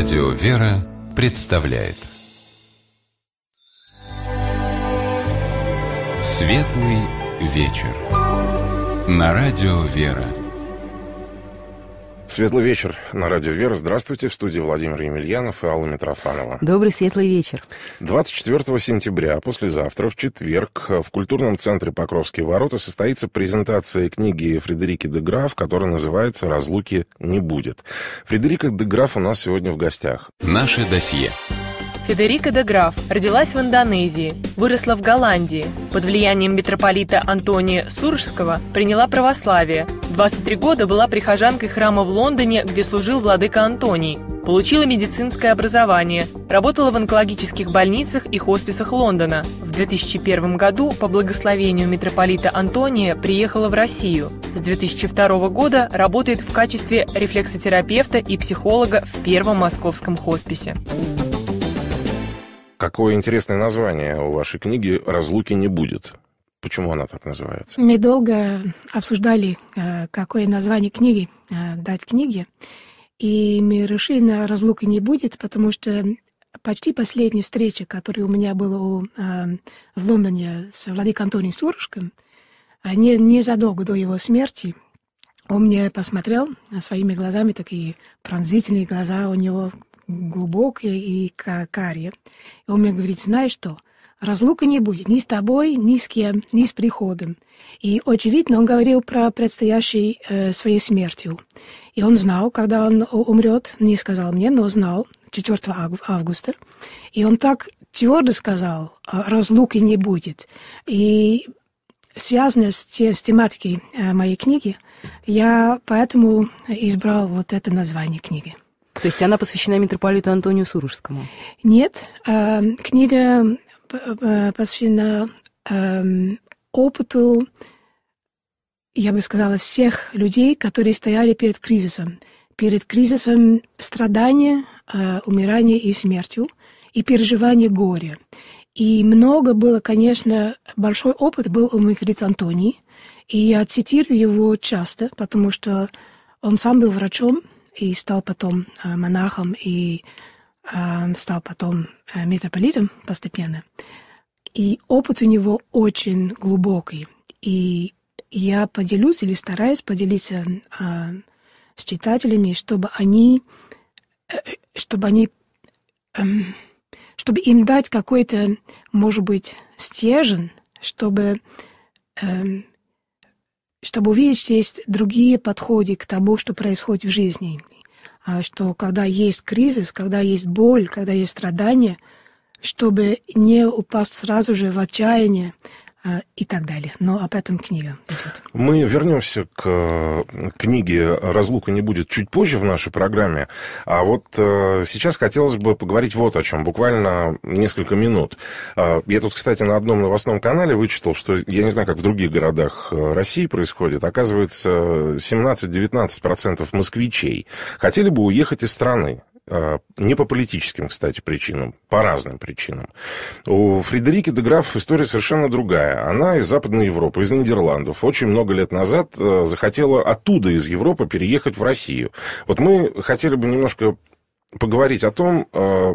Радио «Вера» представляет Светлый вечер На Радио «Вера» Светлый вечер на радио «Вера». Здравствуйте. В студии Владимир Емельянов и Алла Митрофанова. Добрый светлый вечер. 24 сентября, послезавтра, в четверг, в культурном центре «Покровские ворота» состоится презентация книги Фредерики де Граф, которая называется «Разлуки не будет». Фредерика де Граф у нас сегодня в гостях. Наше досье. Федерика де Граф родилась в Индонезии, выросла в Голландии. Под влиянием митрополита Антония Суржского приняла православие. 23 года была прихожанкой храма в Лондоне, где служил владыка Антоний. Получила медицинское образование, работала в онкологических больницах и хосписах Лондона. В 2001 году по благословению митрополита Антония приехала в Россию. С 2002 года работает в качестве рефлексотерапевта и психолога в Первом московском хосписе. Какое интересное название у вашей книги «Разлуки не будет». Почему она так называется? Мы долго э, обсуждали, э, какое название книги э, дать книге. И мы решили на «Разлуки не будет», потому что почти последняя встреча, которая у меня была у, в Лондоне с Владиком Антонием Сурушком, не, незадолго до его смерти, он мне посмотрел своими глазами, такие пронзительные глаза у него, глубокие и карие. И он мне говорит, знаешь что, разлука не будет ни с тобой, ни с кем, ни с приходом. И, очевидно, он говорил про предстоящей э, своей смертью. И он знал, когда он умрет, не сказал мне, но знал, 4 августа. И он так твердо сказал, «А разлуки не будет. И связано с, те, с тематикой э, моей книги, я поэтому избрал вот это название книги. То есть она посвящена митрополиту Антонию Сурожскому? Нет, э, книга э, э, посвящена опыту, я бы сказала, всех людей, которые стояли перед кризисом. Перед кризисом страдания, умирания и смертью, и переживания горя. И много было, конечно, большой опыт был у митрополита Антоний, и я цитирую его часто, потому что он сам был врачом, и стал потом э, монахом, и э, стал потом э, митрополитом постепенно. И опыт у него очень глубокий. И я поделюсь или стараюсь поделиться с читателями, чтобы они, чтобы они, эм, чтобы им дать какой-то, может быть, стержень, чтобы эм, чтобы увидеть, есть другие подходы к тому, что происходит в жизни. А что когда есть кризис, когда есть боль, когда есть страдания, чтобы не упасть сразу же в отчаяние, Э, и так далее. Но об этом книга идет. Мы вернемся к э, книге «Разлука не будет» чуть позже в нашей программе. А вот э, сейчас хотелось бы поговорить вот о чем. Буквально несколько минут. Я тут, кстати, на одном новостном канале вычитал, что, я не знаю, как в других городах России происходит, оказывается, 17-19% москвичей хотели бы уехать из страны. А, не по политическим, кстати, причинам, по разным причинам. У Фредерики де Граф история совершенно другая. Она из Западной Европы, из Нидерландов. Очень много лет назад э, захотела оттуда, из Европы, переехать в Россию. Вот мы хотели бы немножко поговорить о том, э,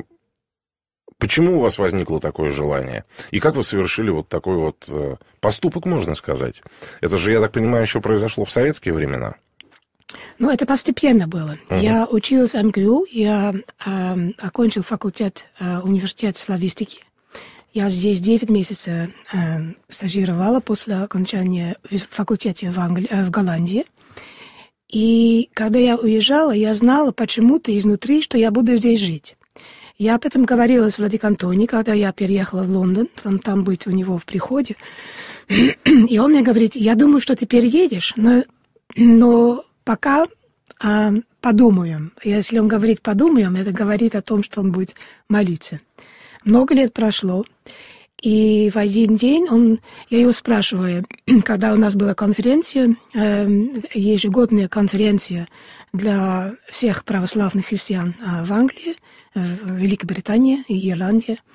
Почему у вас возникло такое желание? И как вы совершили вот такой вот э, поступок, можно сказать? Это же, я так понимаю, еще произошло в советские времена. Ну, это постепенно было. Mm-hmm. Я училась в МГУ, я э, окончил факультет э, а, университета славистики. Я здесь 9 месяцев э, стажировала после окончания факультета в, Англи... Э, в Голландии. И когда я уезжала, я знала почему-то изнутри, что я буду здесь жить. Я об этом говорила с Владик Антони, когда я переехала в Лондон, там, там быть у него в приходе. И он мне говорит, я думаю, что ты переедешь, но, но пока э, подумаем. Если он говорит подумаем, это говорит о том, что он будет молиться. Много лет прошло, и в один день он, я его спрашиваю, когда у нас была конференция, э, ежегодная конференция для всех православных христиан а, в Англии, в Великобритании и Ирландии –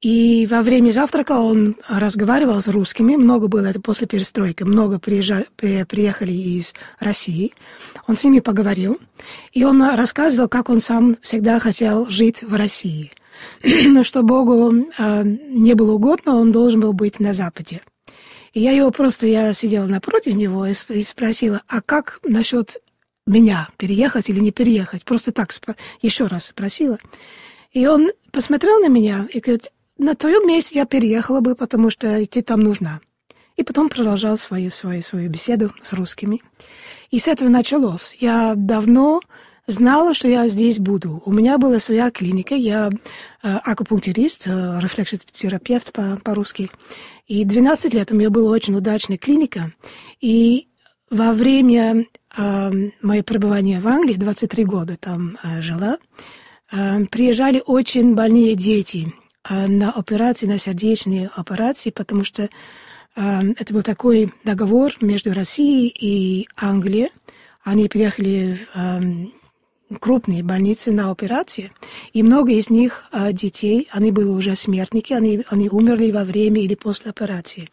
и во время завтрака он разговаривал с русскими, много было, это после перестройки, много приезжали, приехали из России. Он с ними поговорил, и он рассказывал, как он сам всегда хотел жить в России. Но что Богу э, не было угодно, он должен был быть на Западе. И я его просто, я сидела напротив него и, и спросила, а как насчет меня, переехать или не переехать? Просто так еще раз спросила. И он посмотрел на меня и говорит, на твоем месте я переехала бы, потому что ты там нужна. И потом продолжал свою, свою, свою беседу с русскими. И с этого началось. Я давно знала, что я здесь буду. У меня была своя клиника, я э, акупунктурист, э, рефлексотерапевт по- по-русски. И 12 лет у меня была очень удачная клиника. И во время э, моего пребывания в Англии, 23 года там э, жила, э, приезжали очень больные дети а, на операции, на сердечные операции, потому что а, это был такой договор между Россией и Англией. Они приехали в а, крупные больницы на операции, и много из них детей, они были уже смертники, они, они умерли во время или после операции.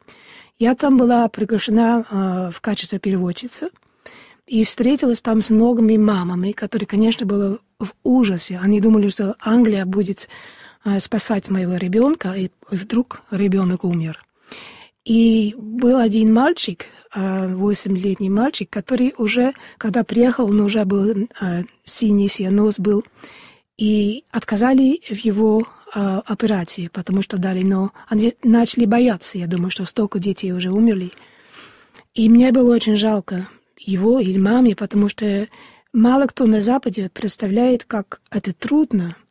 Я там была приглашена в качестве переводчицы и встретилась там с многими мамами, которые, конечно, были в ужасе. Они думали, что Англия будет а, спасать моего ребенка, и вдруг ребенок умер. И был один мальчик, а, восемьлетний мальчик, который уже, когда приехал, он уже был а, синий сианоз был, и отказали в его операции, потому что дали, но они начали бояться, я думаю, что столько детей уже умерли. И мне было очень жалко его или маме, потому что мало кто на Западе представляет, как это трудно –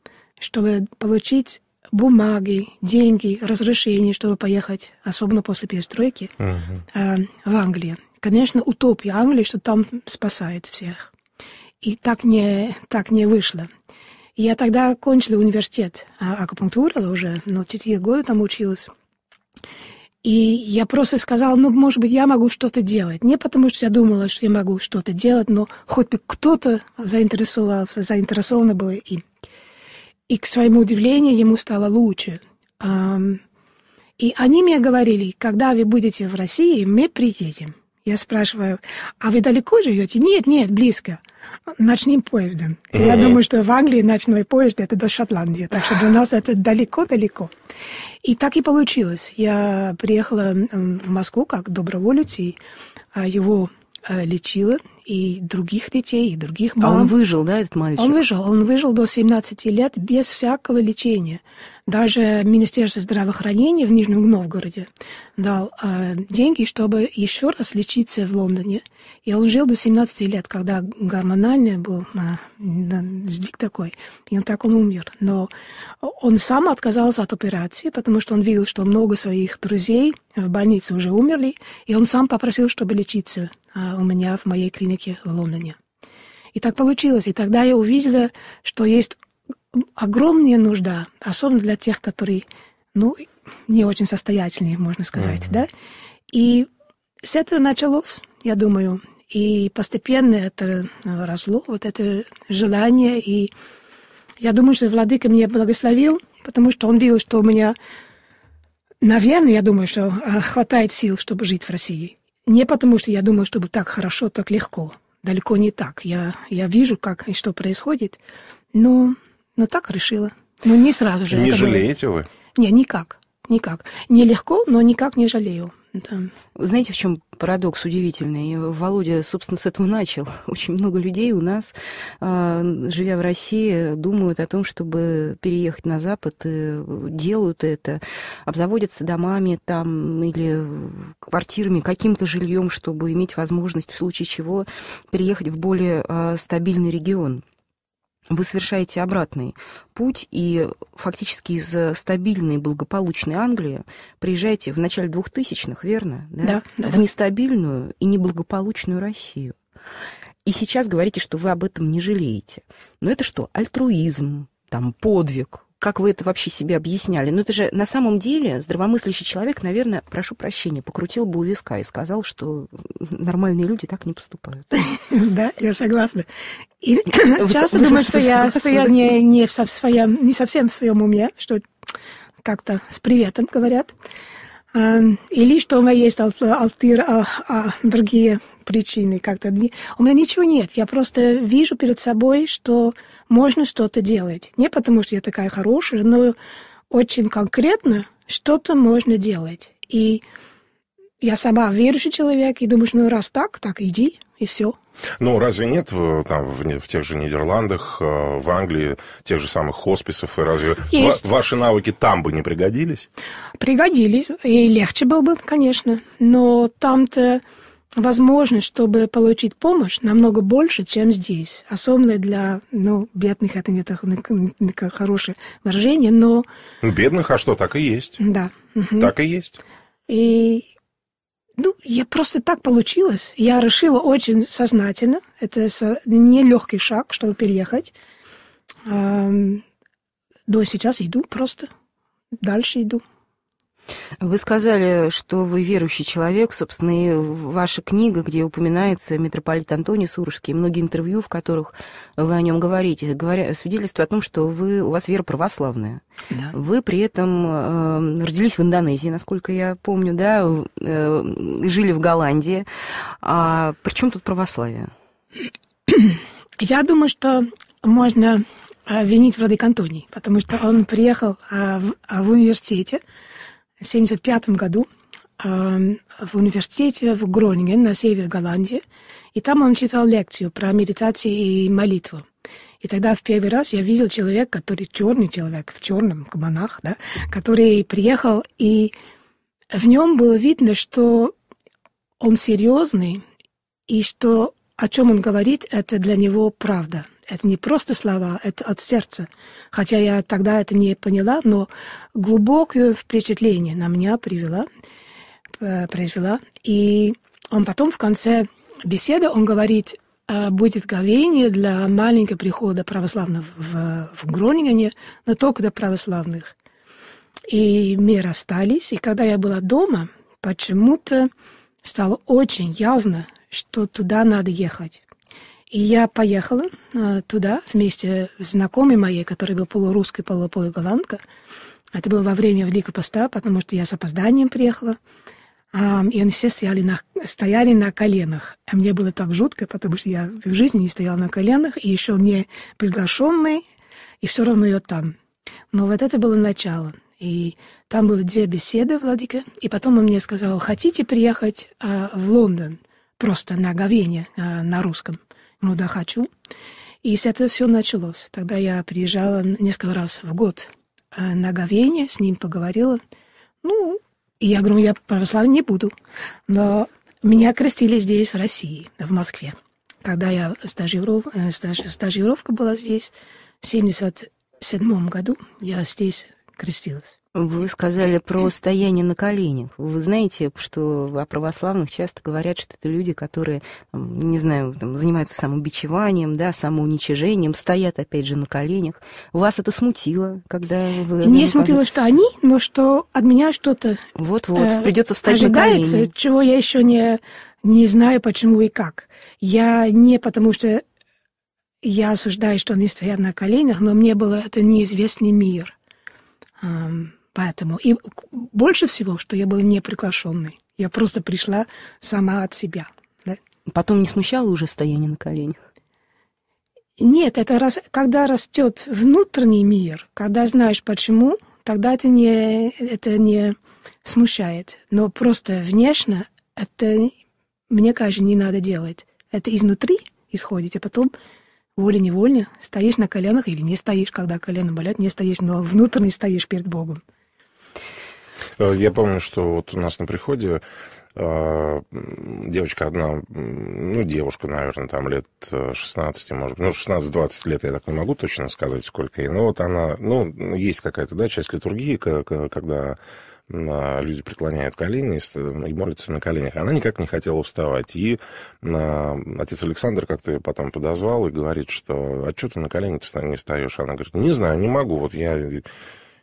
чтобы получить бумаги, деньги, разрешение, чтобы поехать, особенно после перестройки, uh-huh. э, в Англию. Конечно, утопия Англии, что там спасает всех. И так не, так не вышло. Я тогда окончила университет а, акупунктуры уже, но четыре года там училась. И я просто сказала, ну, может быть, я могу что-то делать. Не потому, что я думала, что я могу что-то делать, но хоть бы кто-то заинтересовался, заинтересован был им. И, к своему удивлению, ему стало лучше. И они мне говорили, когда вы будете в России, мы приедем. Я спрашиваю, а вы далеко живете? Нет, нет, близко. Ночным поездом. Mm-hmm. Я думаю, что в Англии ночной поезд это до Шотландии, так что для нас это далеко-далеко. И так и получилось. Я приехала в Москву как доброволец и а, его э, лечила и других детей, и других мам. А он выжил, да, этот мальчик? Он выжил. Он выжил до 17 лет без всякого лечения. Даже Министерство здравоохранения в Нижнем Новгороде дал э, деньги, чтобы еще раз лечиться в Лондоне. И он жил до 17 лет, когда гормональный был э, э, сдвиг такой. И он так он умер. Но он сам отказался от операции, потому что он видел, что много своих друзей в больнице уже умерли. И он сам попросил, чтобы лечиться э, у меня в моей клинике в Лондоне. И так получилось. И тогда я увидела, что есть огромная нужда, особенно для тех, которые, ну, не очень состоятельные, можно сказать, mm-hmm. да. И с этого началось, я думаю, и постепенно это э, росло, вот это желание. И я думаю, что Владыка меня благословил, потому что он видел, что у меня, наверное, я думаю, что э, хватает сил, чтобы жить в России. Не потому, что я думаю, чтобы так хорошо, так легко. Далеко не так. Я, я вижу, как и что происходит. Но ну так решила. Ну, не сразу же. Не жалеете было. вы? Не, никак. Никак. Нелегко, но никак не жалею. Да. Знаете, в чем парадокс удивительный? Володя, собственно, с этого начал. Очень много людей у нас, а, живя в России, думают о том, чтобы переехать на Запад, и э, делают это, обзаводятся домами там или квартирами, каким-то жильем, чтобы иметь возможность в случае чего переехать в более а, стабильный регион вы совершаете обратный путь и фактически из стабильной благополучной Англии приезжаете в начале 2000-х, верно? Да? Да, да. В нестабильную и неблагополучную Россию. И сейчас говорите, что вы об этом не жалеете. Но это что, альтруизм, там, подвиг, как вы это вообще себе объясняли? Ну, это же на самом деле здравомыслящий человек, наверное, прошу прощения, покрутил бы у виска и сказал, что нормальные люди так не поступают. Да, я согласна. И часто думаю, что я не совсем в своем уме, что как-то с приветом говорят. А, или что у меня есть алтир, а, а другие причины как-то. У меня ничего нет. Я просто вижу перед собой, что можно что-то делать. Не потому, что я такая хорошая, но очень конкретно что-то можно делать. И я сама верующий человек, и думаешь, ну раз так, так иди, и все. Ну, разве нет там, в, в тех же Нидерландах, э, в Англии тех же самых хосписов? И разве Есть. ваши навыки там бы не пригодились? Пригодились, и легче было бы, конечно. Но там-то возможность, чтобы получить помощь, намного больше, чем здесь. Особенно для, ну, бедных, это не так хорошее выражение, но... Ну, бедных, а что, так и есть. Да. Угу. Так и есть. И, ну, я просто так получилось. Я решила очень сознательно, это нелегкий шаг, чтобы переехать. До сейчас иду просто, дальше иду. Вы сказали, что вы верующий человек, собственно, и ваша книга, где упоминается митрополит Антоний Сурожский, и многие интервью, в которых вы о нем говорите, говоря, свидетельствуют о том, что вы, у вас вера православная. Да. Вы при этом э, родились в Индонезии, насколько я помню, да, э, жили в Голландии. А при чем тут православие? Я думаю, что можно э, винить вроде Антоний, потому что он приехал э, в, в университете, 1975 году э, в университете в Гронинген на севере Голландии, и там он читал лекцию про медитации и молитву. И тогда в первый раз я видел человека, который черный человек, в черном, монах, да, который приехал, и в нем было видно, что он серьезный, и что о чем он говорит, это для него правда – это не просто слова, это от сердца. Хотя я тогда это не поняла, но глубокое впечатление на меня привела, э, произвела. И он потом в конце беседы, он говорит, «А будет говение для маленького прихода православного в, в Гронингене, но только для православных. И мы расстались, и когда я была дома, почему-то стало очень явно, что туда надо ехать. И я поехала э, туда вместе с знакомой моей, которая была полурусской, полуголландка. Это было во время Великого Поста, потому что я с опозданием приехала. А, и они все стояли на, стояли на коленах. А мне было так жутко, потому что я в жизни не стояла на коленах, и еще не приглашенный, и все равно я там. Но вот это было начало. И там было две беседы, Владика, и потом он мне сказал, хотите приехать а, в Лондон? Просто на говене а, э, на русском ну да, хочу. И с этого все началось. Тогда я приезжала несколько раз в год э, на Говене, с ним поговорила. Ну, и я говорю, «Ну, я православной не буду. Но меня крестили здесь, в России, в Москве. Когда я стажиров... Э, стаж... стажировка была здесь, в 77 году, я здесь крестилась. Вы сказали про стояние на коленях. Вы знаете, что о православных часто говорят, что это люди, которые, не знаю, там, занимаются самобичеванием, да, самоуничижением, стоят, опять же, на коленях. Вас это смутило, когда вы... Не смутило, показали? что они, но что от меня что-то... Вот-вот, э, придется встать ожидается, на колени. чего я еще не, не знаю, почему и как. Я не потому что... Я осуждаю, что они стоят на коленях, но мне было это неизвестный мир. Um, Поэтому и больше всего, что я была не приглашенной. Я просто пришла сама от себя. Да? Потом не смущало уже стояние на коленях? Нет, это раз, когда растет внутренний мир, когда знаешь почему, тогда это не, это не смущает. Но просто внешне это, мне кажется, не надо делать. Это изнутри исходит, а потом волей-невольно стоишь на коленях или не стоишь, когда колено болят, не стоишь, но внутренне стоишь перед Богом. Э, я помню, что вот у нас на приходе а, девочка одна, ну, девушка, наверное, там лет 16, э, может быть, ну, 16-20 лет, я так не могу точно сказать, сколько ей, но вот она, ну, есть какая-то, да, часть литургии, когда а, люди преклоняют колени и молятся на коленях. Она никак не хотела вставать. И а, отец Александр как-то ее потом подозвал и говорит, что «А что ты на колени не встаешь?» Она говорит «Не знаю, не могу, вот я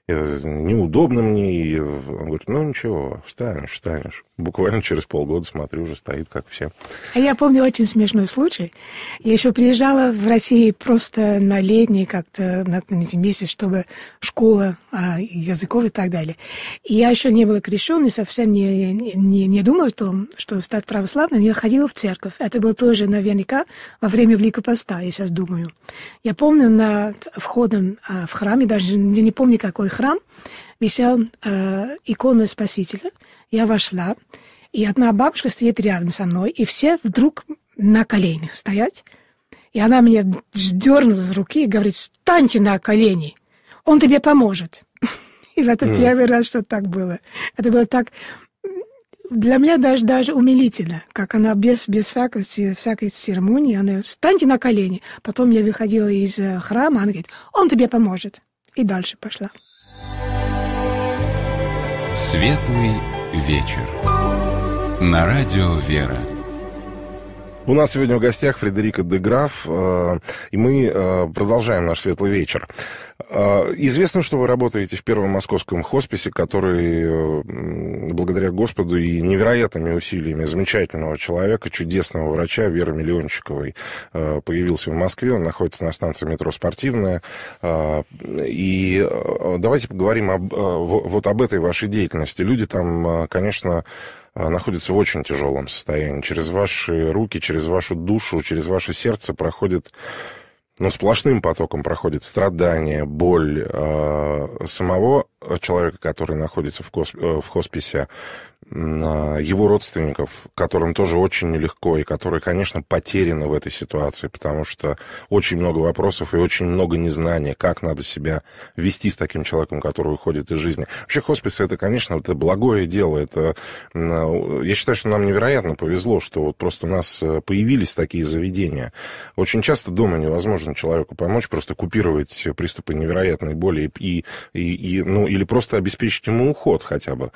неудобно мне. И он говорит, ну ничего, встанешь, встанешь буквально через полгода смотрю, уже стоит, как все. А я помню очень смешной случай. Я еще приезжала в Россию просто на летний как-то на, на месяцы, чтобы школа а, языков и так далее. И я еще не была крещенной, совсем не, не, не думала о том, что стать православной, но я ходила в церковь. Это было тоже наверняка во время Великого Поста, я сейчас думаю. Я помню над входом а, в храм, я даже не, не помню, какой храм, висел э, икона Спасителя – я вошла, и одна бабушка стоит рядом со мной, и все вдруг на коленях стоять. И она меня дернула с руки и говорит, «Встаньте на колени, он тебе поможет». И это mm. первый раз, что так было. Это было так для меня даже, даже умилительно, как она без, без всякой, всякой церемонии, она «встаньте на колени». Потом я выходила из э, храма, она говорит «он тебе поможет». И дальше пошла. Светлый вечер. На радио «Вера». У нас сегодня в гостях Фредерика Деграф, э, и мы э, продолжаем наш светлый вечер. Э, известно, что вы работаете в первом московском хосписе, который, благодаря Господу и невероятными усилиями замечательного человека, чудесного врача Веры Миллионщиковой, появился в Москве. Он находится на станции метро «Спортивная». И давайте поговорим об, вот об этой вашей деятельности. Люди там, конечно, Э, находится в очень тяжелом состоянии. Через ваши руки, через вашу душу, через ваше сердце проходит, ну, сплошным потоком проходит страдание, боль э, самого человека, который находится в, госп... Э, в хосписе, а, его родственников, которым тоже очень нелегко и которые, конечно, потеряны в этой ситуации, потому что очень много вопросов и очень много незнания, как надо себя вести с таким человеком, который уходит из жизни. Вообще хоспис это, конечно, это благое дело. Это, а, я считаю, что нам невероятно повезло, что вот просто у нас э, появились такие заведения. Очень часто дома невозможно человеку помочь, просто купировать приступы невероятной боли и, и, и, ну, или просто обеспечить ему уход хотя бы.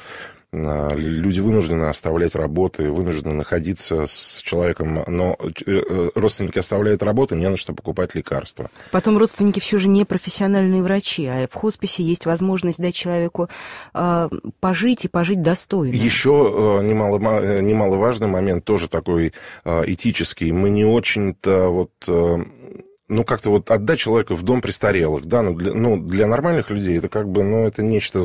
Э, люди вынуждены оставлять работы, вынуждены находиться с человеком, но э, э, родственники оставляют работы, не на что покупать лекарства. Потом родственники все же не профессиональные врачи, а в хосписе есть возможность дать человеку пожить и пожить достойно. Еще немало, немаловажный момент, тоже такой этический. Мы не очень-то вот ну, как-то вот отдать человека в дом престарелых, да, ну для, ну, для нормальных людей это как бы, ну, это нечто...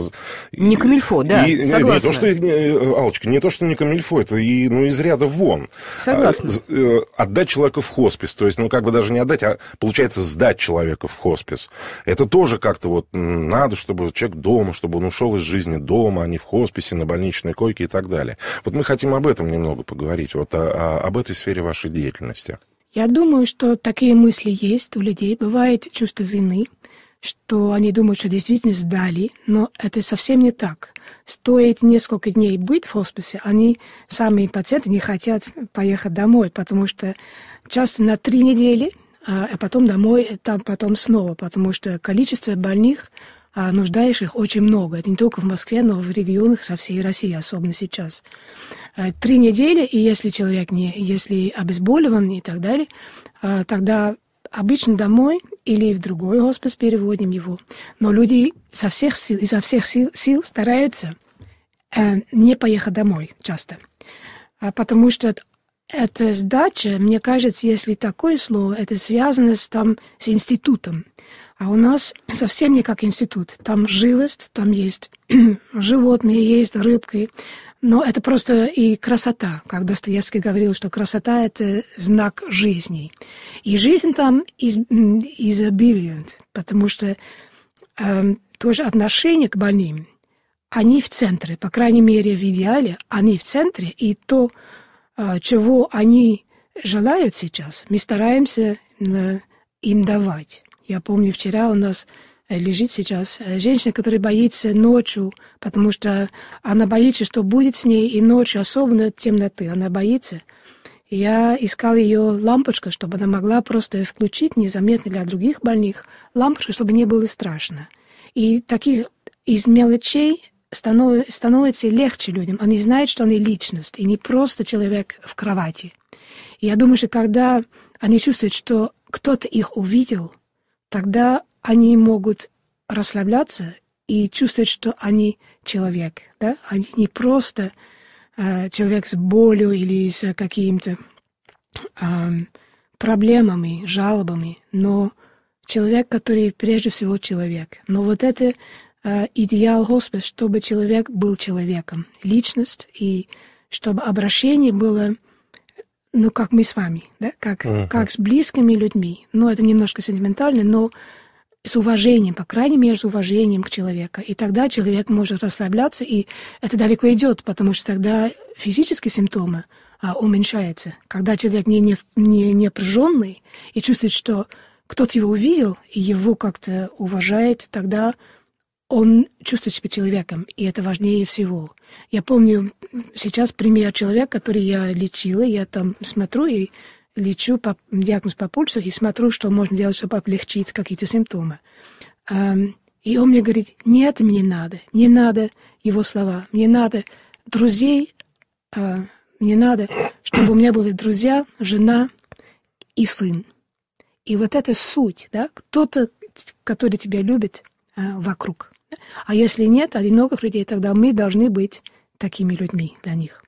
Не камильфо, да, и, согласна. Не, то, что, не, э, Алочка, не то, что не камильфо, это и, ну, из ряда вон. Согласна. А, э, отдать человека в хоспис, то есть, ну, как бы даже не отдать, а, получается, сдать человека в хоспис. Это тоже как-то вот надо, чтобы человек дома, чтобы он ушел из жизни дома, а не в хосписе, на больничной койке и так далее. Вот мы хотим об этом немного поговорить, вот о, о, об этой сфере вашей деятельности. Я думаю, что такие мысли есть у людей. Бывает чувство вины, что они думают, что действительно сдали, но это совсем не так. Стоит несколько дней быть в хосписе, они, сами пациенты, не хотят поехать домой, потому что часто на три недели, а, а потом домой, там потом снова, потому что количество больных а нуждающих очень много. Это не только в Москве, но и в регионах со всей России, особенно сейчас. А, три недели, и если человек не, если обезболиван и так далее, а, тогда обычно домой или в другой госпиталь переводим его. Но люди со всех сил, изо всех сил, сил стараются э, не поехать домой часто. А потому что эта сдача, мне кажется, если такое слово, это связано с, там, с институтом. А у нас совсем не как институт. Там живость, там есть животные, есть рыбки. Но это просто и красота, как Достоевский говорил, что красота – это знак жизни. И жизнь там из, изобилует, потому что э, эм, тоже отношение к больным, они в центре, по крайней мере, в идеале, они в центре, и то, э, чего они желают сейчас, мы стараемся э, им давать. Я помню, вчера у нас э, лежит сейчас э, женщина, которая боится ночью, потому что она боится, что будет с ней и ночью, особенно темноты, она боится. Я искал ее лампочку, чтобы она могла просто включить незаметно для других больных лампочку, чтобы не было страшно. И таких из мелочей станов, становится легче людям. Они знают, что они личность, и не просто человек в кровати. И я думаю, что когда они чувствуют, что кто-то их увидел, тогда они могут расслабляться и чувствовать, что они человек. Да? Они не просто э, человек с болью или с какими-то э, эм, проблемами, жалобами, но человек, который прежде всего человек. Но вот это э, идеал Господа, чтобы человек был человеком, личность, и чтобы обращение было ну, как мы с вами, да, как, uh-huh. как с близкими людьми. Ну, это немножко сентиментально, но с уважением, по крайней мере, с уважением к человеку. И тогда человек может расслабляться, и это далеко идет, потому что тогда физические симптомы а, уменьшаются. Когда человек не, не, не, не напряженный и чувствует, что кто-то его увидел и его как-то уважает, тогда он чувствует себя человеком, и это важнее всего. Я помню сейчас пример человека, который я лечила, я там смотрю и лечу по, диагноз по пульсу и смотрю, что можно делать, чтобы облегчить какие-то симптомы. И он мне говорит, нет, мне надо, не надо его слова, мне надо друзей, а, мне надо, чтобы у меня были друзья, жена и сын. И вот эта суть, да, кто-то, который тебя любит а, вокруг. А если нет одиноких людей, тогда мы должны быть такими людьми для них.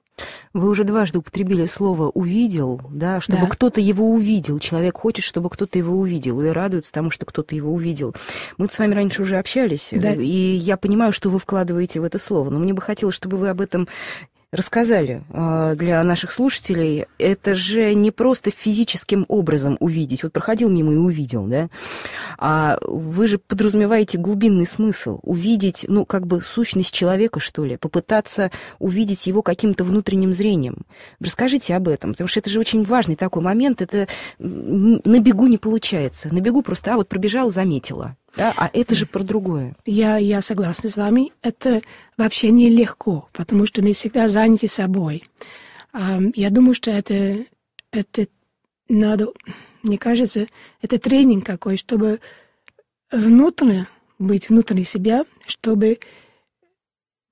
Вы уже дважды употребили слово «увидел», да, чтобы да. кто-то его увидел. Человек хочет, чтобы кто-то его увидел, и радуется тому, что кто-то его увидел. мы с вами раньше уже общались, да. и я понимаю, что вы вкладываете в это слово, но мне бы хотелось, чтобы вы об этом рассказали э, для наших слушателей, это же не просто физическим образом увидеть. Вот проходил мимо и увидел, да? А вы же подразумеваете глубинный смысл. Увидеть, ну, как бы сущность человека, что ли. Попытаться увидеть его каким-то внутренним зрением. Расскажите об этом, потому что это же очень важный такой момент. Это на бегу не получается. На бегу просто, а вот пробежал, заметила. Да? А это же про другое. Я, я согласна с вами. Это вообще нелегко, потому что мы всегда заняты собой. А, я думаю, что это, это надо, мне кажется, это тренинг какой, чтобы внутренне быть внутренней себя, чтобы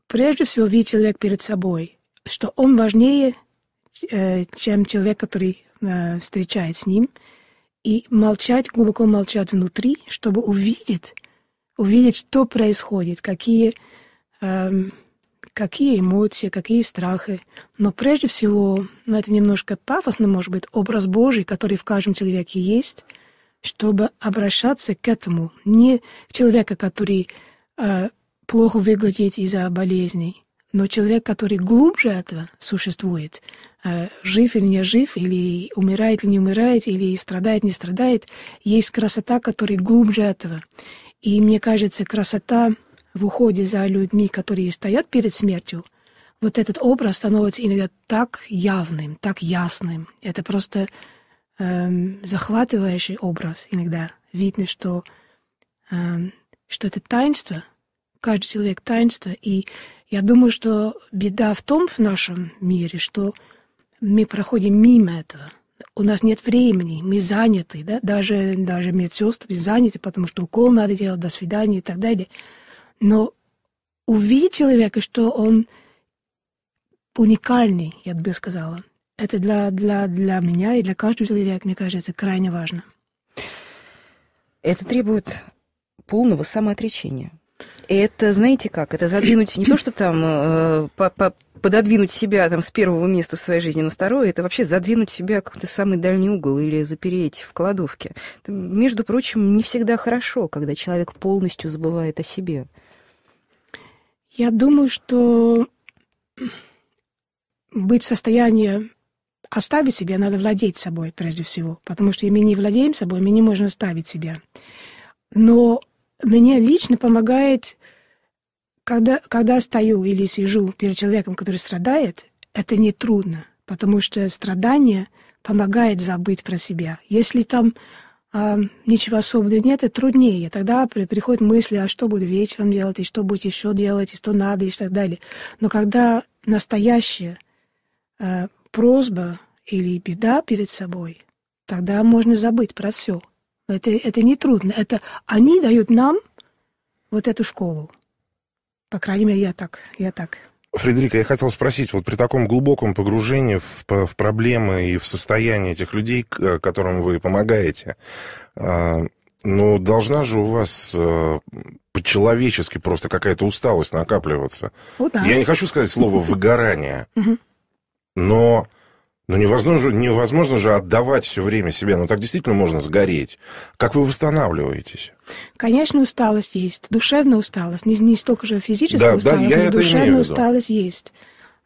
прежде всего видеть человек перед собой, что он важнее, э, чем человек, который э, встречает с ним – и молчать, глубоко молчать внутри, чтобы увидеть, увидеть, что происходит, какие, эм, какие эмоции, какие страхи. Но прежде всего, ну, это немножко пафосно, может быть, образ Божий, который в каждом человеке есть, чтобы обращаться к этому, не к человеку, который э, плохо выглядит из-за болезней, но человек, который глубже этого существует, Э, жив или не жив, или умирает или не умирает, или страдает, не страдает, есть красота, которая глубже этого. И мне кажется, красота в уходе за людьми, которые стоят перед смертью, вот этот образ становится иногда так явным, так ясным. Это просто эм, захватывающий образ иногда. Видно, что, эм, что это таинство, каждый человек таинство. И я думаю, что беда в том в нашем мире, что мы проходим мимо этого. У нас нет времени, мы заняты, да? даже, даже медсестры заняты, потому что укол надо делать, до свидания и так далее. Но увидеть человека, что он уникальный, я бы сказала, это для, для, для меня и для каждого человека, мне кажется, крайне важно. Это требует полного самоотречения. Это, знаете как, это задвинуть не то, что там э, пододвинуть себя там с первого места в своей жизни на второе, это вообще задвинуть себя в какой-то самый дальний угол или запереть в кладовке. Это, между прочим, не всегда хорошо, когда человек полностью забывает о себе. Я думаю, что быть в состоянии оставить себя, надо владеть собой прежде всего, потому что мы не владеем собой, мы не можем оставить себя. Но мне лично помогает, когда, когда стою или сижу перед человеком, который страдает, это не трудно, потому что страдание помогает забыть про себя. Если там а, ничего особенного нет, это труднее. Тогда при, приходят мысли, а что буду вечером делать, и что будет еще делать, и что надо, и так далее. Но когда настоящая а, просьба или беда перед собой, тогда можно забыть про все. Это, это не трудно. Это они дают нам вот эту школу. По крайней мере, я так, я так. Фредерика, я хотел спросить, вот при таком глубоком погружении в, в проблемы и в состояние этих людей, э, которым вы помогаете, э, ну, должна же у вас э, по-человечески просто какая-то усталость накапливаться. Ну, да. Я не хочу сказать слово «выгорание», но но ну, невозможно, невозможно же отдавать все время себе, ну так действительно можно сгореть. Как вы восстанавливаетесь? Конечно, усталость есть. Душевная усталость. Не, не столько же физическая да, усталость, да, но душевная усталость есть.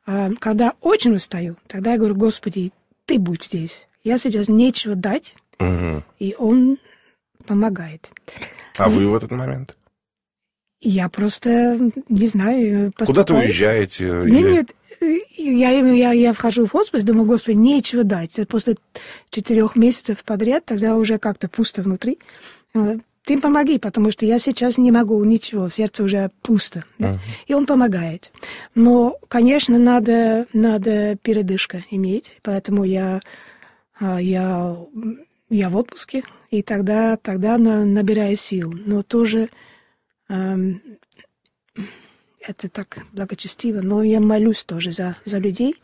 А, когда очень устаю, тогда я говорю, Господи, ты будь здесь. Я сейчас нечего дать. Угу. И он помогает. А вы в этот момент? я просто не знаю. Э, поступаю. Куда-то уезжаете? Нет, или... нет, э, я, я, я вхожу в хоспис, думаю, господи, нечего дать. После четырех месяцев подряд тогда уже как-то пусто внутри. Ты помоги, потому что я сейчас не могу ничего, сердце уже пусто. Да? Uh-huh. И он помогает. Но, конечно, надо, надо передышка иметь, поэтому я, а, я, я в отпуске, и тогда, тогда набираю сил. Но тоже Эм, это так благочестиво, но я молюсь тоже за, за людей.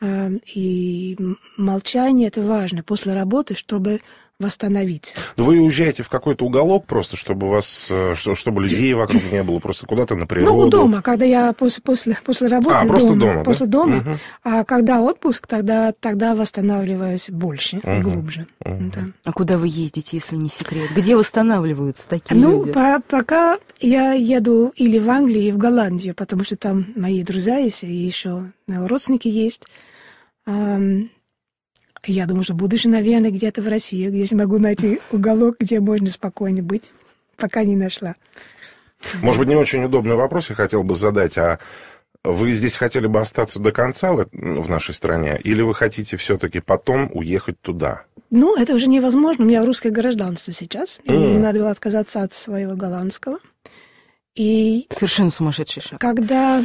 Эм, и молчание это важно после работы, чтобы восстановить. Ну, вы уезжаете в какой-то уголок просто, чтобы вас, э, чтобы людей вокруг не было, просто куда-то на природу? Ну, дома, когда я после, после, после работы. А, просто дома, дома После да? дома. Угу. А когда отпуск, тогда, тогда восстанавливаюсь больше угу. и глубже. Угу. Да. А куда вы ездите, если не секрет? Где восстанавливаются такие ну, люди? Ну, по пока я еду или в Англию, и в Голландию, потому что там мои друзья есть, и еще родственники есть. Я думаю, что буду же, наверное, где-то в России, где я могу найти уголок, где можно спокойно быть, пока не нашла. Может быть, не очень удобный вопрос я хотел бы задать, а вы здесь хотели бы остаться до конца в ну, нашей стране, или вы хотите все-таки потом уехать туда? Ну, это уже невозможно. У меня русское гражданство сейчас. Mm. И надо было отказаться от своего голландского. И Совершенно сумасшедший шаг. Когда...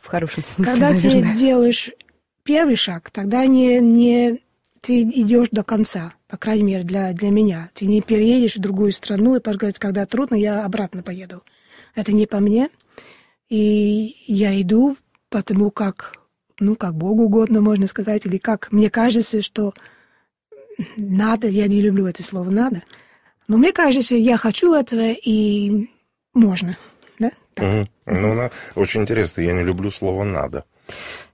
В хорошем смысле, Когда наверное. ты делаешь первый шаг, тогда не, не ты идешь до конца, по крайней мере, для, для меня. Ты не переедешь в другую страну и говорить, когда трудно, я обратно поеду. Это не по мне. И я иду, потому как, ну, как Богу угодно, можно сказать, или как мне кажется, что надо, я не люблю это слово «надо», но мне кажется, я хочу этого, и можно. Да? Так. Угу. Ну, очень интересно, я не люблю слово «надо».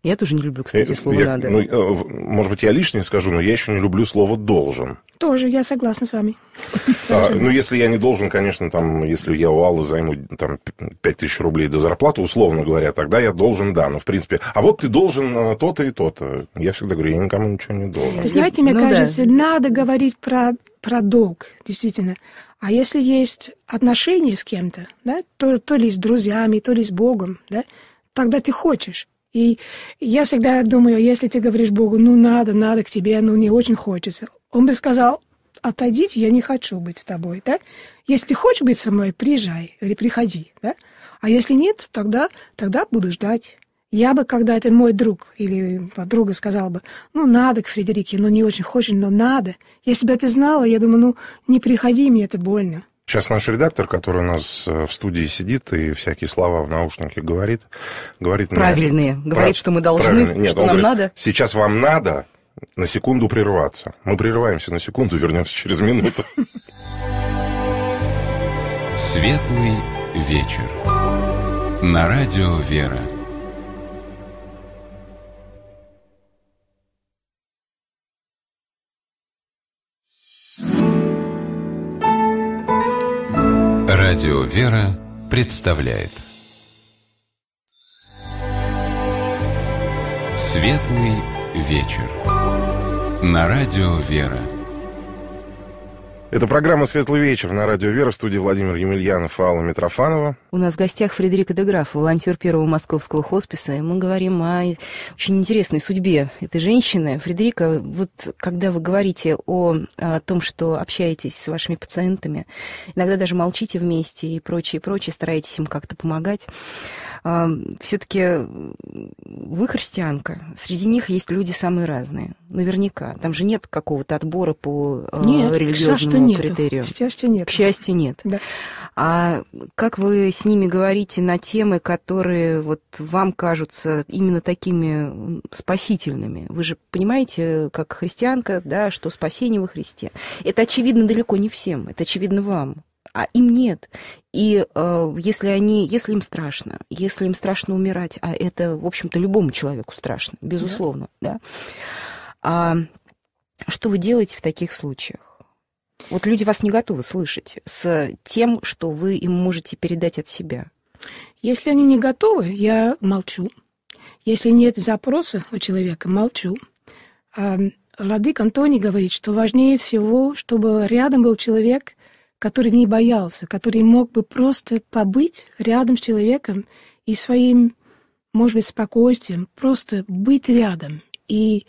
Я тоже не люблю, кстати, я, э, слово я, «надо». Ну, э, может быть, я лишнее скажу, но я еще не люблю слово «должен». Тоже, я согласна с вами. А, ну, если я не должен, конечно, там, если я у Аллы займу там, 5 тысяч рублей до зарплаты, условно говоря, тогда я должен, да. Но, в принципе, а вот ты должен э, то-то и то-то. Я всегда говорю, я никому ничего не должен. знаете, мне ну, кажется, да. надо говорить про, про долг, действительно. А если есть отношения с кем-то, да, то, то ли с друзьями, то ли с Богом, да, тогда ты хочешь. И я всегда думаю, если ты говоришь Богу, ну надо, надо к тебе, ну мне очень хочется. Он бы сказал, отойдите, я не хочу быть с тобой, да? Если ты хочешь быть со мной, приезжай или приходи, да? А если нет, тогда, тогда буду ждать. Я бы, когда это мой друг или подруга сказала бы, ну, надо к Фредерике, ну, не очень хочешь, но надо. Если бы я это знала, я думаю, ну, не приходи, мне это больно. Сейчас наш редактор, который у нас э, в студии сидит и всякие слова в наушнике говорит, говорит правильные, мне, говорит, прав... что мы должны, Нет, что нам говорит, надо. Сейчас вам надо на секунду прерваться. Мы прерываемся на секунду, вернемся через минуту. Светлый вечер. На радио Вера. Радио «Вера» представляет Светлый вечер На радио «Вера» Это программа «Светлый вечер» на радио «Вера» в студии Владимир Емельянов и Алла Митрофанова. У нас в гостях Фредерик Деграф, волонтер Первого Московского хосписа. И мы говорим о очень интересной судьбе этой женщины. Фредерика, вот когда вы говорите о, о том, что общаетесь с вашими пациентами, иногда даже молчите вместе и прочее, прочее, стараетесь им как-то помогать, а, все-таки вы христианка. Среди них есть люди самые разные. Наверняка. Там же нет какого-то отбора по э, нет, религиозному нету. критерию? К счастью, нет. К счастью, нет. Да. А как вы с ними говорите на темы, которые вот вам кажутся именно такими спасительными? Вы же понимаете, как христианка, да, что спасение во Христе. Это очевидно далеко не всем, это очевидно вам а им нет. И э, если они, если им страшно, если им страшно умирать, а это, в общем-то, любому человеку страшно, безусловно, да. да? А что вы делаете в таких случаях? Вот люди вас не готовы слышать с тем, что вы им можете передать от себя. Если они не готовы, я молчу. Если нет запроса у человека, молчу. А, Владык Антоний говорит, что важнее всего, чтобы рядом был человек, который не боялся, который мог бы просто побыть рядом с человеком и своим, может быть, спокойствием, просто быть рядом. И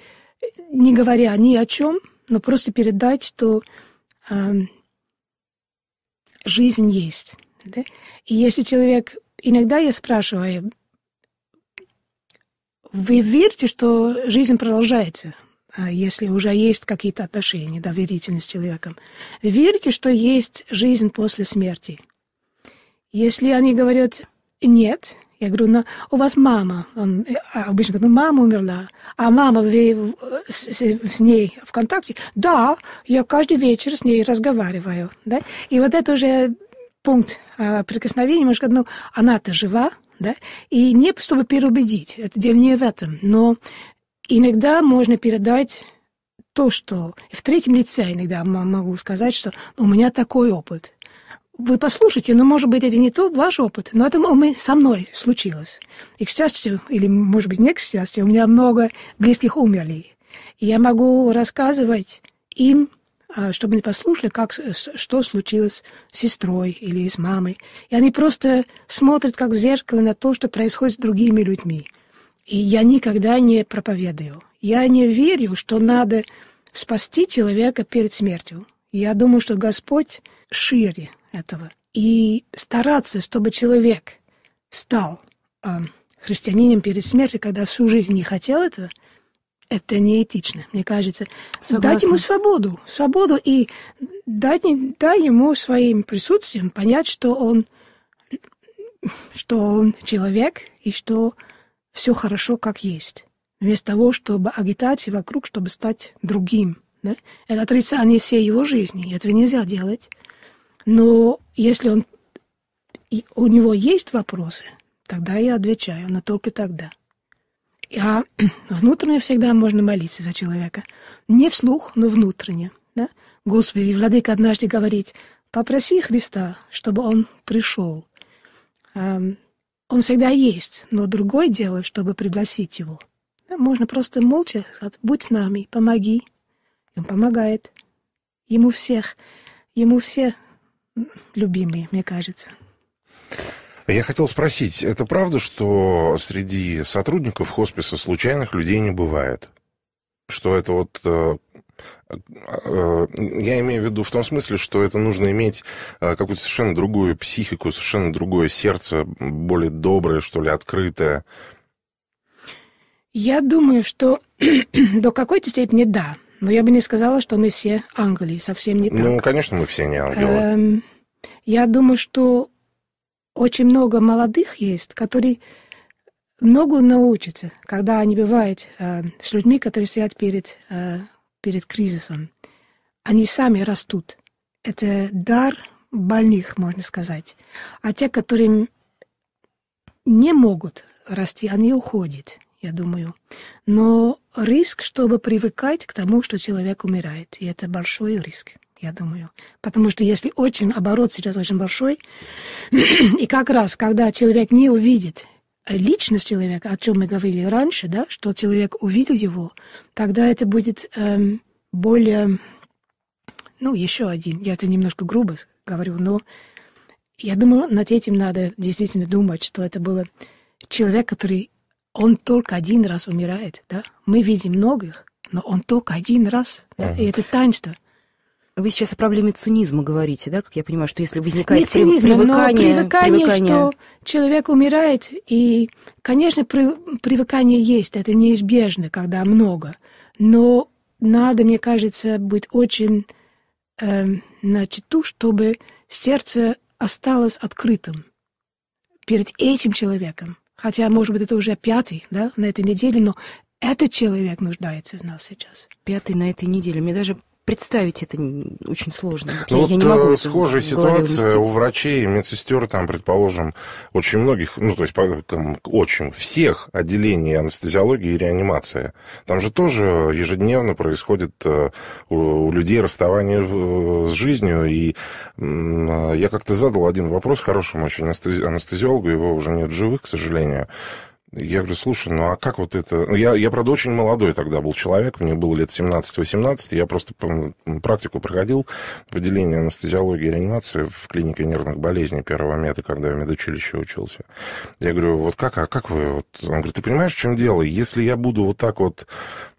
не говоря ни о чем, но просто передать, что жизнь есть. Да? И если человек... Иногда я спрашиваю, вы верите, что жизнь продолжается, а если уже есть какие-то отношения, доверительность с человеком? верите, что есть жизнь после смерти? Если они говорят «нет», я говорю, ну, у вас мама. Он э, а обычно говорит, ну, мама умерла. А мама, вы э, с, с ней в контакте? Да, я каждый вечер с ней разговариваю. Да? И вот это уже пункт а, прикосновения, может сказать, ну, она-то жива, да? И не чтобы переубедить, это дело не в этом, но иногда можно передать то, что в третьем лице иногда могу сказать, что у меня такой опыт вы послушайте, но, ну, может быть, это не то, ваш опыт, но это мы, со мной случилось. И, к счастью, или, может быть, не к счастью, у меня много близких умерли. И я могу рассказывать им, а, чтобы они послушали, как, что случилось с сестрой или с мамой. И они просто смотрят, как в зеркало, на то, что происходит с другими людьми. И я никогда не проповедую. Я не верю, что надо спасти человека перед смертью. Я думаю, что Господь шире этого. И стараться, чтобы человек стал э, христианином перед смертью, когда всю жизнь не хотел этого, это неэтично, мне кажется. Согласна. Дать ему свободу, свободу и дать, дай ему своим присутствием понять, что он, что он человек и что все хорошо как есть. Вместо того, чтобы агитации вокруг, чтобы стать другим. Да? Это отрицание всей его жизни, этого нельзя делать. Но если он, у него есть вопросы, тогда я отвечаю, но только тогда. А внутренне всегда можно молиться за человека. Не вслух, но внутренне. Да? Господи, Владыка однажды говорит, попроси Христа, чтобы Он пришел. Он всегда есть, но другое дело, чтобы пригласить Его. Можно просто молча сказать, будь с нами, помоги. Он помогает. Ему всех, ему все любимый, мне кажется. Я хотел спросить, это правда, что среди сотрудников хосписа случайных людей не бывает? Что это вот... Э, э, э, я имею в виду в том смысле, что это нужно иметь какую-то совершенно другую психику, совершенно другое сердце, более доброе, что ли, открытое. Я думаю, что до какой-то степени да. Но я бы не сказала, что мы все ангели, совсем не ну, так. Ну, конечно, мы все не ангелы. Эм, я думаю, что очень много молодых есть, которые много научатся, когда они бывают э, с людьми, которые сидят перед, э, перед кризисом. Они сами растут. Это дар больных, можно сказать. А те, которые не могут расти, они уходят я думаю. Но риск, чтобы привыкать к тому, что человек умирает. И это большой риск, я думаю. Потому что если очень, оборот сейчас очень большой, и как раз, когда человек не увидит личность человека, о чем мы говорили раньше, да, что человек увидел его, тогда это будет эм, более, ну, еще один, я это немножко грубо говорю, но я думаю, над этим надо действительно думать, что это было человек, который он только один раз умирает, да? Мы видим многих, но он только один раз, да? Uh-huh. и это таинство. Вы сейчас о проблеме цинизма говорите, да? Как я понимаю, что если возникает Не цинизм, привыкание, но привыкание, привыкание, что человек умирает, и, конечно, при, привыкание есть, это неизбежно, когда много, но надо, мне кажется, быть очень э, эм, начату, чтобы сердце осталось открытым перед этим человеком Хотя, может быть, это уже пятый, да, на этой неделе, но этот человек нуждается в нас сейчас. Пятый на этой неделе. Мне даже представить это очень сложно. Ну, я, вот я не могу э, схожая ситуация у врачей, медсестер, там, предположим, очень многих, ну, то есть очень всех отделений анестезиологии и реанимации. Там же тоже ежедневно происходит э, у людей расставание э, с жизнью. И я как-то задал один вопрос хорошему очень анестези анестезиологу, его уже нет в живых, к сожалению. Я говорю, слушай, ну а как вот это... Ну, я, я, правда, очень молодой тогда был человек, мне было лет 17-18, я просто практику проходил в отделении анестезиологии и реанимации в клинике нервных болезней первого меда, когда я в медучилище учился. Я говорю, вот как, а как вы? Вот... Он говорит, ты понимаешь, в чем дело? Если я буду вот так вот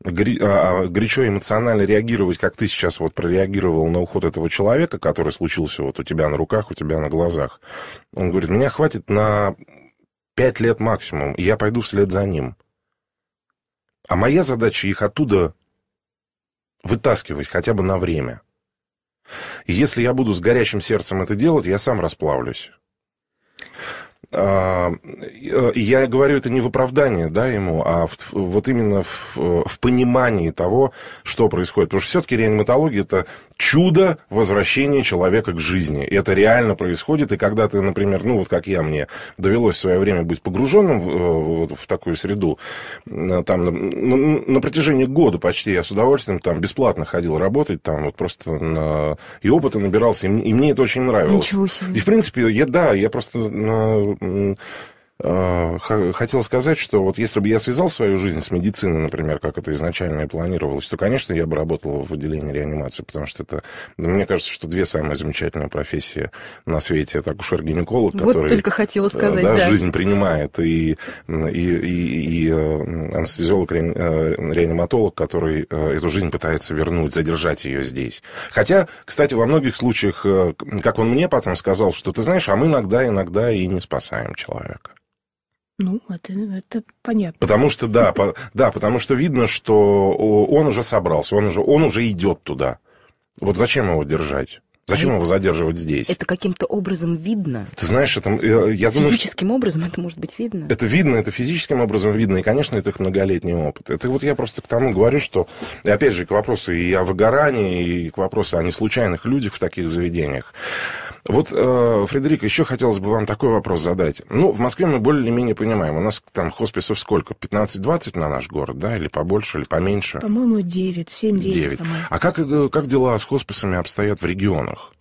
а, а, горячо эмоционально реагировать, как ты сейчас вот прореагировал на уход этого человека, который случился вот у тебя на руках, у тебя на глазах, он говорит, меня хватит на Пять лет максимум, и я пойду вслед за ним. А моя задача их оттуда вытаскивать хотя бы на время. И если я буду с горящим сердцем это делать, я сам расплавлюсь. А, я говорю это не в оправдании да, ему, а в, вот именно в, в понимании того, что происходит. Потому что все-таки реаниматология – это чудо возвращения человека к жизни. И это реально происходит. И когда ты, например, ну вот как я, мне довелось в свое время быть погруженным э, в, в, такую среду, там на, на протяжении года почти я с удовольствием там бесплатно ходил работать, там вот просто на, и опыта набирался, и, и мне это очень нравилось. Ничего себе. И в принципе, я, да, я просто 嗯。Э, хотел сказать, что вот если бы я связал свою жизнь с медициной, например, как это изначально и планировалось, то, конечно, я бы работал в отделении реанимации, потому что это, мне кажется, что две самые замечательные профессии на свете. Это акушер-гинеколог, вот который... только хотела э, сказать, да, да. жизнь принимает, и, и, и, и э, анестезиолог-реаниматолог, который эту жизнь пытается вернуть, задержать ее здесь. Хотя, кстати, во многих случаях, как он мне потом сказал, что, ты знаешь, а мы иногда, иногда и не спасаем человека. Ну, это, это понятно. Потому что, да, по, да, потому что видно, что он уже собрался, он уже, он уже идет туда. Вот зачем его держать? Зачем а его задерживать здесь? Это каким-то образом видно. Ты знаешь, это, э, я думаю... Физическим что... образом это может быть видно? Это видно, это физическим образом видно, и, конечно, это их многолетний опыт. Это вот я просто к тому говорю, что, и опять же, к вопросу и о выгорании, и к вопросу о неслучайных людях в таких заведениях. Вот, э, Фредерик, еще хотелось бы вам такой вопрос задать. Ну, в Москве мы более-менее понимаем, у нас там хосписов сколько? 15-20 на наш город, да? Или побольше, или поменьше? По-моему, 9, 7-9. 9. А как, э, как дела с хосписами обстоят в регионах?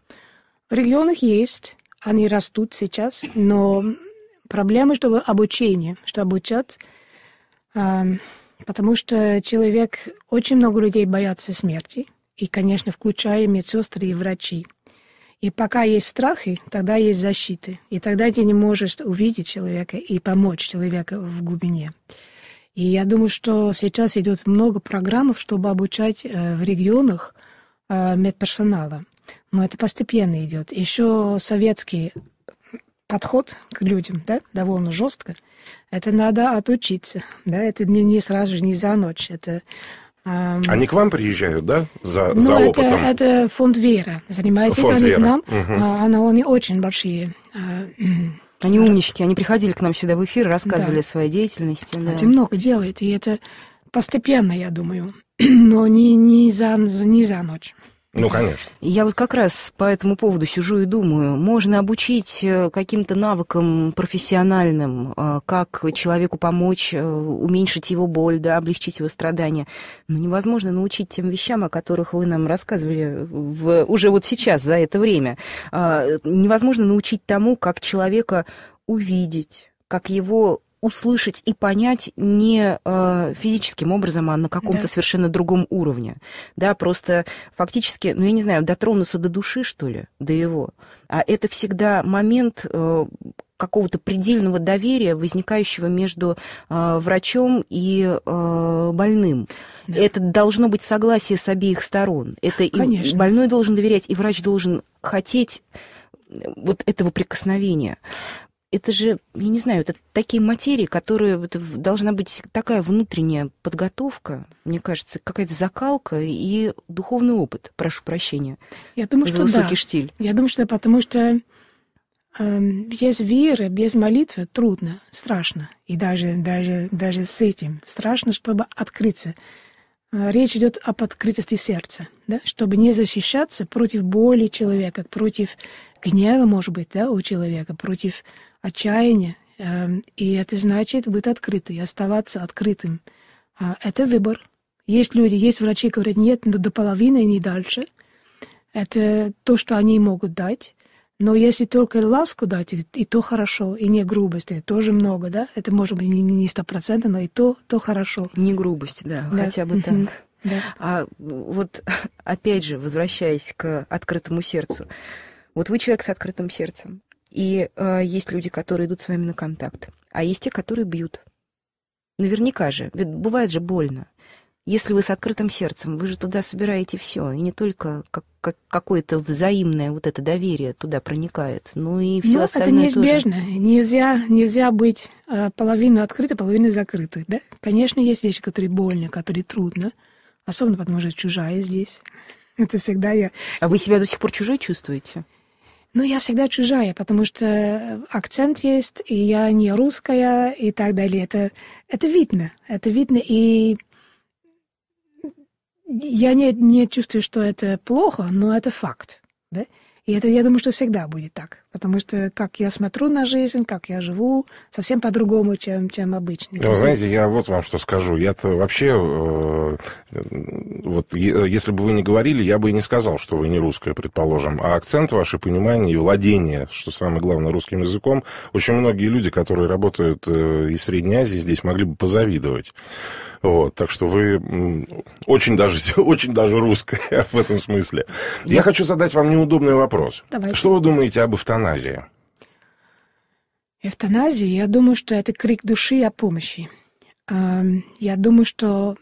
В регионах есть, они растут сейчас, но проблема, чтобы обучение, что обучать, э, потому что человек, очень много людей боятся смерти, и, конечно, включая медсестры и врачи. И пока есть страхи, тогда есть защиты. И тогда ты не можешь увидеть человека и помочь человеку в глубине. И я думаю, что сейчас идет много программ, чтобы обучать э, в регионах э, медперсонала. Но это постепенно идет. Еще советский подход к людям, да, довольно жестко. Это надо отучиться, да, это не, не сразу же, не за ночь. Это Эм, они к вам приезжают, да, за, ну, за опытом? Это, это фонд Вера. Занимается фонд Вера. к нам. Угу. они очень большие. Э, они умнички. Они приходили к нам сюда в эфир, рассказывали да. о своей деятельности. Да. Они много делают, и это постепенно, я думаю. Но не, не, за, не за ночь. Ну, конечно. Я вот как раз по этому поводу сижу и думаю, можно обучить э, каким-то навыкам профессиональным, э, как человеку помочь, э, уменьшить его боль, да, облегчить его страдания. Но невозможно научить тем вещам, о которых вы нам рассказывали в, уже вот сейчас, за это время. А, невозможно научить тому, как человека увидеть, как его услышать и понять не э, физическим образом, а на каком-то да. совершенно другом уровне. Да, просто фактически, ну я не знаю, дотронуться до души, что ли, до его. А это всегда момент э, какого-то предельного доверия, возникающего между э, врачом и э, больным. Да. Это должно быть согласие с обеих сторон. Это Конечно. и больной должен доверять, и врач должен хотеть э, вот этого прикосновения это же, я не знаю, это такие материи, которые это должна быть такая внутренняя подготовка, мне кажется, какая-то закалка и духовный опыт, прошу прощения. Я думаю, что высокий да. штиль. Я думаю, что потому что э, без веры, без молитвы трудно, страшно. И даже, даже, даже с этим страшно, чтобы открыться. Э, речь идет об открытости сердца, да? чтобы не защищаться против боли человека, против гнева, может быть, да, у человека, против отчаяние эм, И это значит быть открытым и оставаться открытым. А, это выбор. Есть люди, есть врачи, говорят, нет, ну, до половины и не дальше. Это то, что они могут дать. Но если только ласку дать, и то хорошо, и не грубость, это тоже много, да? Это может быть не стопроцентно, но и то, то хорошо. Не грубость, да, да. хотя бы так. Да. А вот опять же, возвращаясь к открытому сердцу, вот вы человек с открытым сердцем. И э, есть люди, которые идут с вами на контакт, а есть те, которые бьют. Наверняка же, ведь бывает же больно. Если вы с открытым сердцем, вы же туда собираете все, и не только как, как какое-то взаимное вот это доверие туда проникает, но и все ну, остальное это неизбежно. Тоже. Нельзя, нельзя быть э, половина открытой, половина закрытой, да? Конечно, есть вещи, которые больно, которые трудно, особенно потому что чужая здесь. Это всегда я. А вы себя до сих пор чужой чувствуете? Но ну, я всегда чужая, потому что акцент есть, и я не русская, и так далее. Это, это видно, это видно, и я не, не чувствую, что это плохо, но это факт. Да? И это, я думаю, что всегда будет так. Потому что как я смотрю на жизнь, как я живу, совсем по-другому, чем, чем обычно. Вы знаете, я вот вам что скажу. Я-то вообще, э, вот если бы вы не говорили, я бы и не сказал, что вы не русская, предположим. А акцент ваше понимание и владение, что самое главное, русским языком, очень многие люди, которые работают э, из Средней Азии, здесь могли бы позавидовать. Вот, так что вы очень даже, очень даже русская в этом смысле. Я ну. хочу задать вам неудобный вопрос. Давайте. Что вы думаете об автономии? Эвтаназия? Эвтаназия, я думаю, что это крик души о помощи. Я думаю, что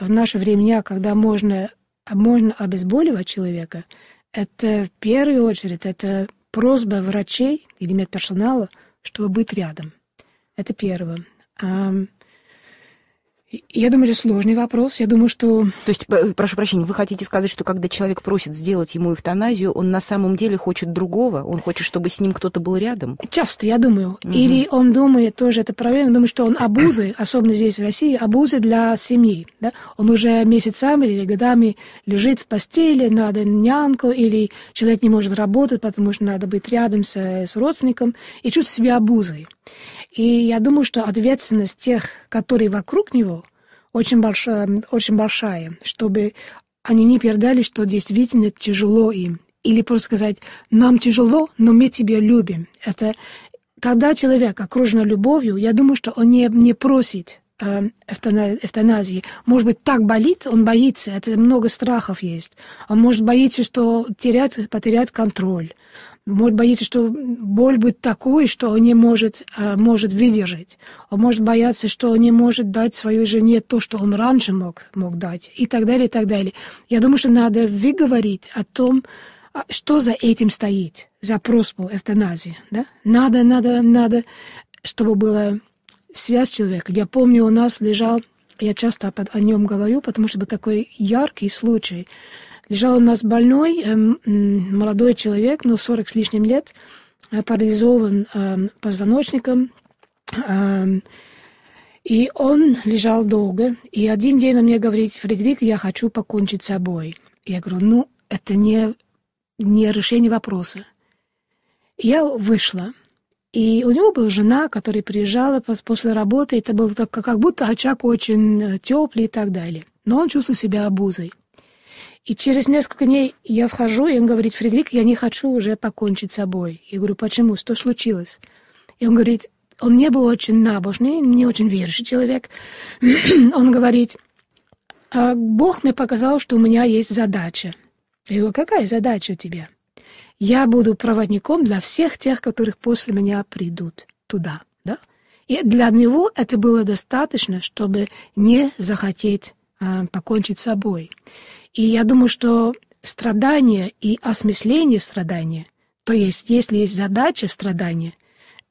в наше время, когда можно, можно обезболивать человека, это в первую очередь это просьба врачей или медперсонала, чтобы быть рядом. Это первое. Я думаю, это сложный вопрос. Я думаю, что... То есть, прошу прощения, вы хотите сказать, что когда человек просит сделать ему эвтаназию, он на самом деле хочет другого? Он хочет, чтобы с ним кто-то был рядом? Часто, я думаю. Угу. Или он думает, тоже это проблема, Думаю, что он обузы, особенно здесь, в России, обузы для семьи. Да? Он уже месяцами или годами лежит в постели, надо нянку, или человек не может работать, потому что надо быть рядом с, с родственником, и чувствует себя обузой. И я думаю, что ответственность тех, которые вокруг него, очень большая, очень большая, чтобы они не передали, что действительно тяжело им. Или просто сказать, нам тяжело, но мы тебя любим. Это когда человек окружен любовью, я думаю, что он не, не просит э, эвтаназии. Может быть, так болит, он боится, это много страхов есть. Он может боится, что терять, потерять контроль. Может, боится, что боль будет такой, что он не может, э, может выдержать. Он может бояться, что он не может дать своей жене то, что он раньше мог, мог дать, и так далее, и так далее. Я думаю, что надо выговорить о том, а, что за этим стоит, за просьбу эвтаназии. Да? Надо, надо, надо, чтобы была связь человека. Я помню, у нас лежал, я часто о нем говорю, потому что был такой яркий случай – Лежал у нас больной, эм, молодой человек, ну, 40 с лишним лет, э, парализован эм, позвоночником. Эм, и он лежал долго. И один день он мне говорит, Фредерик, я хочу покончить с собой. Я говорю, ну, это не, не решение вопроса. Я вышла. И у него была жена, которая приезжала после работы. Это было так, как будто очаг очень э, теплый и так далее. Но он чувствовал себя обузой. И через несколько дней я вхожу, и он говорит, Фредерик, я не хочу уже покончить с собой. Я говорю, почему? Что случилось? И он говорит, он не был очень набожный, не очень верующий человек. он говорит, «А Бог мне показал, что у меня есть задача. Я говорю, какая задача у тебя? Я буду проводником для всех тех, которых после меня придут туда. Да? И для него это было достаточно, чтобы не захотеть а, покончить с собой. И я думаю, что страдание и осмысление страдания, то есть если есть задача в страдании,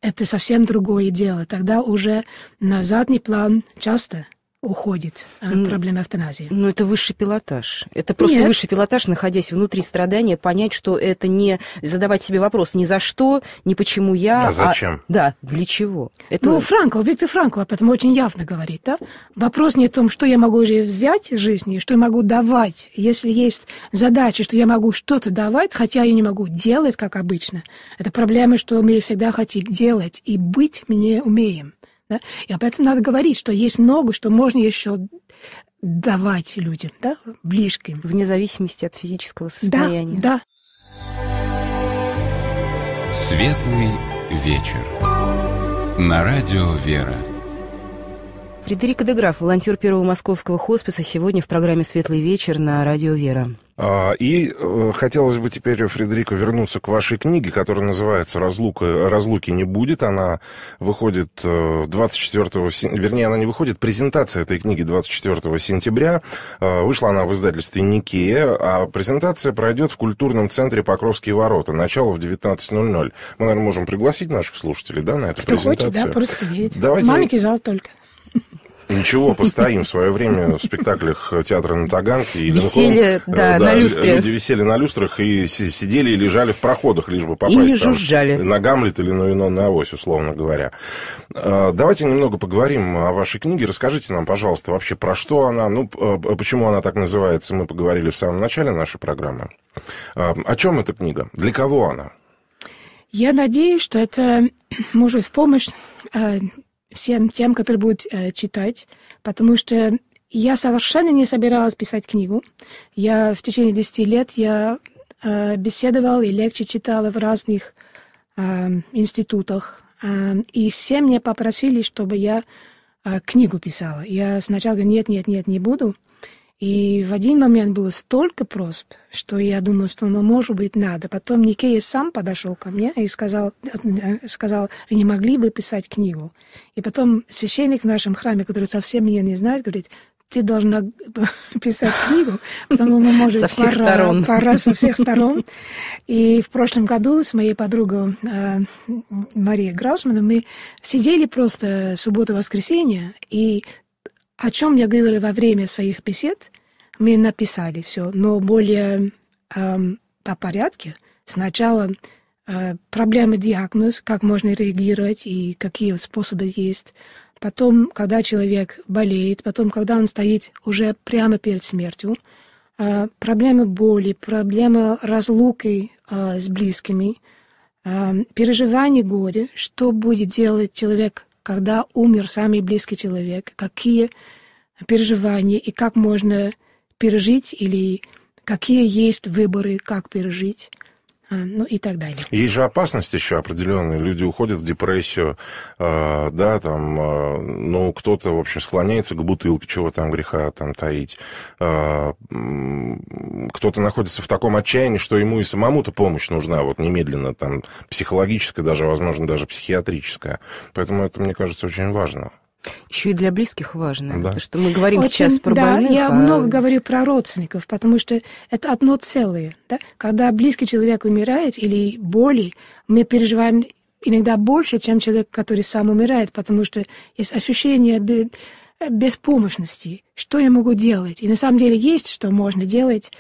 это совсем другое дело. Тогда уже на задний план часто уходит от э, ну, проблемы автоназии. Ну, это высший пилотаж. Это просто Нет. высший пилотаж, находясь внутри страдания, понять, что это не задавать себе вопрос ни за что, ни почему я. А, а зачем? А, да, для чего? Это... Ну, Франкл, Виктор Франкл об этом очень явно говорит. Да? Вопрос не в том, что я могу уже взять из жизни, что я могу давать. Если есть задача, что я могу что-то давать, хотя я не могу делать, как обычно. Это проблема, что мы всегда хотим делать, и быть мне умеем. Да? И об этом надо говорить, что есть много, что можно еще давать людям, да, ближе к им. Вне зависимости от физического состояния. Да, да. Светлый вечер. На радио «Вера». Фредерик Деграф, волонтер Первого Московского хосписа, сегодня в программе «Светлый вечер» на радио «Вера». А, и э, хотелось бы теперь, Фредерико, вернуться к вашей книге, которая называется «Разлука, «Разлуки не будет». Она выходит 24 э, сентября, вернее, она не выходит, презентация этой книги 24 сентября. Э, вышла она в издательстве «Никея», а презентация пройдет в культурном центре «Покровские ворота». Начало в 19.00. Мы, наверное, можем пригласить наших слушателей да, на эту Кто презентацию. Кто хочет, да, просто едет. Давайте... Маленький зал только. Ничего, постоим. В свое время в спектаклях театра на Таганке и Висели, да, э, да, на люстре. Люди висели на люстрах и сидели и лежали в проходах, лишь бы попасть Или там, жужжали. на Гамлет или на Вино на Авось, условно говоря. А, давайте немного поговорим о вашей книге. Расскажите нам, пожалуйста, вообще про что она, ну, а, почему она так называется, мы поговорили в самом начале нашей программы. А, о чем эта книга? Для кого она? Я надеюсь, что это может в помощь э, всем тем, которые будут э, читать, потому что я совершенно не собиралась писать книгу. Я в течение 10 лет я э, беседовала и лекции читала в разных э, институтах, э, и все мне попросили, чтобы я э, книгу писала. Я сначала говорю, нет, нет, нет, не буду. И в один момент было столько просьб, что я думала, что, ну, может быть, надо. Потом Никея сам подошел ко мне и сказал, э, сказал, вы не могли бы писать книгу? И потом священник в нашем храме, который совсем меня не знает, говорит, ты должна писать книгу, потому что, может, со всех пора, сторон. пора со всех сторон. И в прошлом году с моей подругой э, Марией Граусманом мы сидели просто суббота-воскресенье и о чем я говорила во время своих бесед, мы написали все, но более э, эм, по порядке. Сначала э, проблемы диагноз, как можно реагировать и какие способы есть. Потом, когда человек болеет, потом, когда он стоит уже прямо перед смертью, э, проблемы боли, проблемы разлуки э, с близкими, э, эм, переживание горя, что будет делать человек когда умер самый близкий человек, какие переживания и как можно пережить или какие есть выборы, как пережить. А, ну и так далее. Есть же опасность еще определенная. Люди уходят в депрессию, э, да, там, э, ну, кто-то, в общем, склоняется к бутылке, чего там греха там таить. Э, кто-то находится в таком отчаянии, что ему и самому-то помощь нужна, вот немедленно, там, психологическая даже, возможно, даже психиатрическая. Поэтому это, мне кажется, очень важно. Еще и для близких важно, да. потому что мы говорим Очень, сейчас про да, больных. Я а... много говорю про родственников, потому что это одно целое. Да? Когда близкий человек умирает или боли, мы переживаем иногда больше, чем человек, который сам умирает, потому что есть ощущение беспомощности, что я могу делать. И на самом деле есть, что можно делать,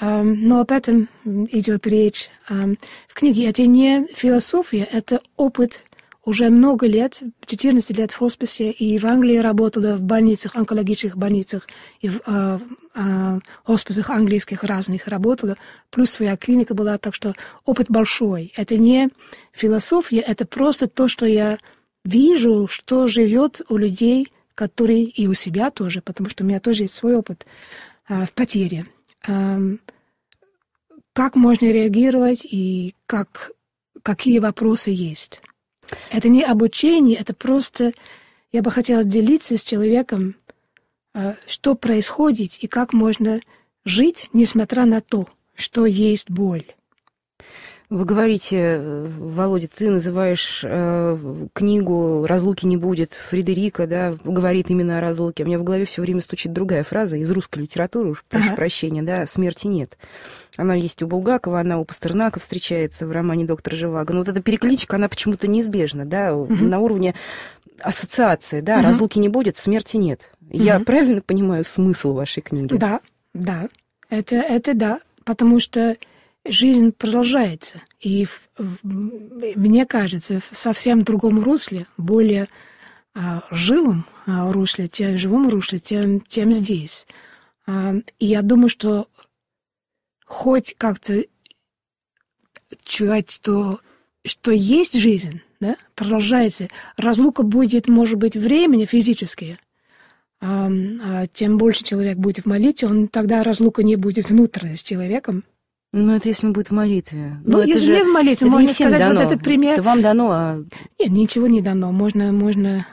но об этом идет речь. В книге это не философия, это опыт уже много лет, 14 лет в хосписе, и в Англии работала в больницах, онкологических больницах, и в э, э, хосписах английских разных работала, плюс своя клиника была, так что опыт большой. Это не философия, это просто то, что я вижу, что живет у людей, которые и у себя тоже, потому что у меня тоже есть свой опыт э, в потере. Э, как можно реагировать и как, какие вопросы есть. Это не обучение, это просто я бы хотела делиться с человеком, а, что происходит и как можно жить, несмотря на то, что есть боль. Вы говорите, Володя, ты называешь э, книгу «Разлуки не будет» Фредерика, да, говорит именно о разлуке. У меня в голове все время стучит другая фраза из русской литературы, уж прошу ага. прощения, да, «Смерти нет». Она есть у Булгакова, она у Пастернака встречается в романе «Доктор Живаго». Но ну, вот эта перекличка, она почему-то неизбежна, да, угу. на уровне ассоциации, да, угу. «Разлуки не будет», «Смерти нет». Угу. Я правильно понимаю смысл вашей книги? Да, да, это, это да, потому что жизнь продолжается. И в, в, мне кажется, в совсем другом русле, более а, живом а, русле, тем живом русле, тем, тем здесь. А, и я думаю, что хоть как-то чувать, что, что есть жизнь, да, продолжается. Разлука будет, может быть, времени физически, а, а, тем больше человек будет в молитве, он тогда разлука не будет внутренне с человеком, ну, это если он будет в молитве. Ну, ну если же... не в молитве, можно сказать, дано. вот это пример. Это вам дано, а... Нет, ничего не дано. Можно, можно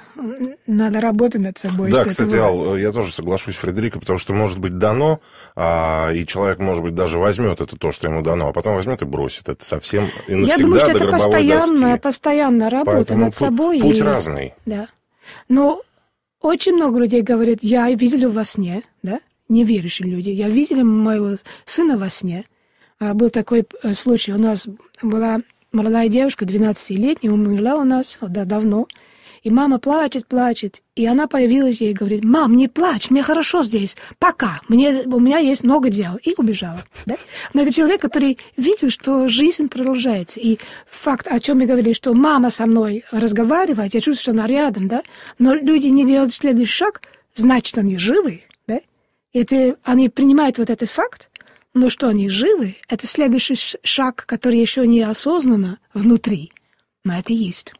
надо работать над собой. Да, кстати, Ал, я тоже соглашусь с Фредерико, потому что может быть дано, а, и человек, может быть, даже возьмет это то, что ему дано, а потом возьмет и бросит это совсем и навсегда Я думаю, что это постоянная, доски. постоянная работа Поэтому над собой. Путь и... разный. Да. Но очень много людей говорят, я видели во сне, да, неверующие люди, я видела моего сына во сне, а, был такой э, случай. У нас была молодая девушка, 12-летняя, умерла у нас э, да, давно. И мама плачет, плачет. И она появилась ей и говорит, мам, не плачь, мне хорошо здесь, пока, мне, у меня есть много дел. И убежала. Да? Но это человек, который видел, что жизнь продолжается. И факт, о чем мы говорили, что мама со мной разговаривает, я чувствую, что она рядом, да? но люди не делают следующий шаг, значит, они живы. Да? И это, они принимают вот этот факт, но что они живы, это следующий шаг, который еще не осознанно внутри. Но это есть.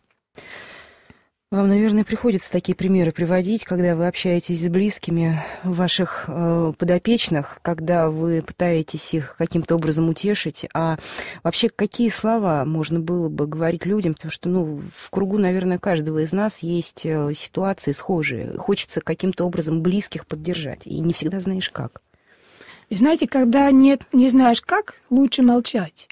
Вам, наверное, приходится такие примеры приводить, когда вы общаетесь с близкими ваших э, подопечных, когда вы пытаетесь их каким-то образом утешить. А вообще, какие слова можно было бы говорить людям? Потому что, ну, в кругу, наверное, каждого из нас есть э, ситуации схожие. Хочется каким-то образом близких поддержать. И не всегда знаешь как. И знаете, когда нет, не знаешь как, лучше молчать.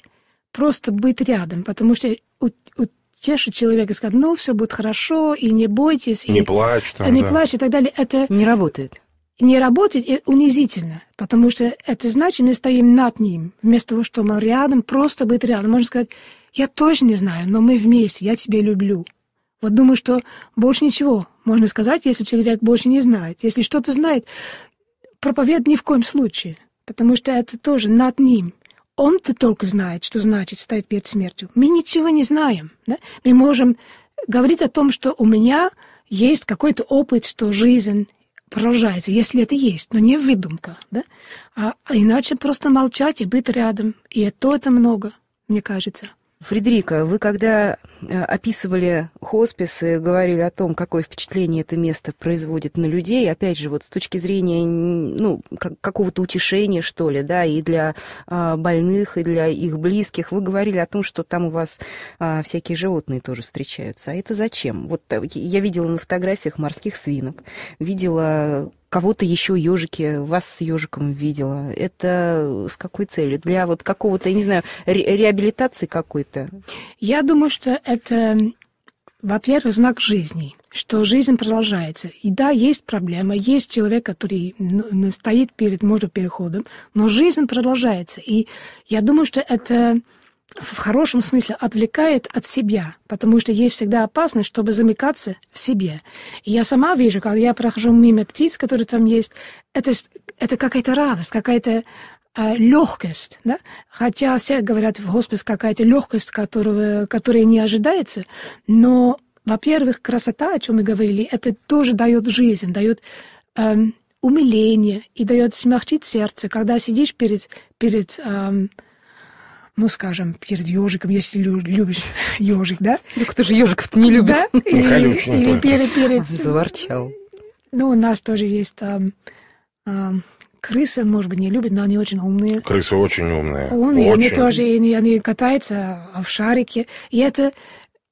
Просто быть рядом, потому что у, у тешит человека, сказать, ну, все будет хорошо, и не бойтесь. Не и, плачь там, Не да. плачь и так далее. Это... Не работает. Не работает и унизительно, потому что это значит, мы стоим над ним, вместо того, что мы рядом, просто быть рядом. Можно сказать, я тоже не знаю, но мы вместе, я тебя люблю. Вот думаю, что больше ничего можно сказать, если человек больше не знает. Если что-то знает, проповедь ни в коем случае – потому что это тоже над ним. Он-то только знает, что значит стоять перед смертью. Мы ничего не знаем. Да? Мы можем говорить о том, что у меня есть какой-то опыт, что жизнь продолжается, если это есть, но не выдумка. Да? А, а иначе просто молчать и быть рядом. И это это много, мне кажется. Фредерика, вы когда э, описывали хоспис и говорили о том, какое впечатление это место производит на людей, опять же, вот с точки зрения ну, какого-то утешения, что ли, да, и для а, больных, и для их близких, вы говорили о том, что там у вас а, всякие животные тоже встречаются. А это зачем? Вот э, я видела на фотографиях морских свинок, видела кого-то еще ежики, вас с ежиком видела. Это с какой целью? Для вот какого-то, я не знаю, ре реабилитации какой-то? Я думаю, что это, во-первых, знак жизни что жизнь продолжается. И да, есть проблема, есть человек, который стоит перед, может, переходом, но жизнь продолжается. И я думаю, что это в хорошем смысле отвлекает от себя, потому что есть всегда опасность, чтобы замыкаться в себе. И я сама вижу, когда я прохожу мимо птиц, которые там есть, это, это какая-то радость, какая-то э, а, легкость. Да? Хотя все говорят, в госпис какая-то легкость, которую, которая не ожидается, но, во-первых, красота, о чем мы говорили, это тоже дает жизнь, дает э, эм, умиление и дает смягчить сердце, когда сидишь перед, перед э, ну, скажем, перед ежиком, если любишь ежик, да? Да кто же ежиков-то не любит? Да? Ну, или, или перед, перед... Заворчал. Ну, у нас тоже есть там... А, крысы, может быть, не любят, но они очень умные. Крысы очень умные. Умные, очень. они тоже они, они катаются в шарике. И это,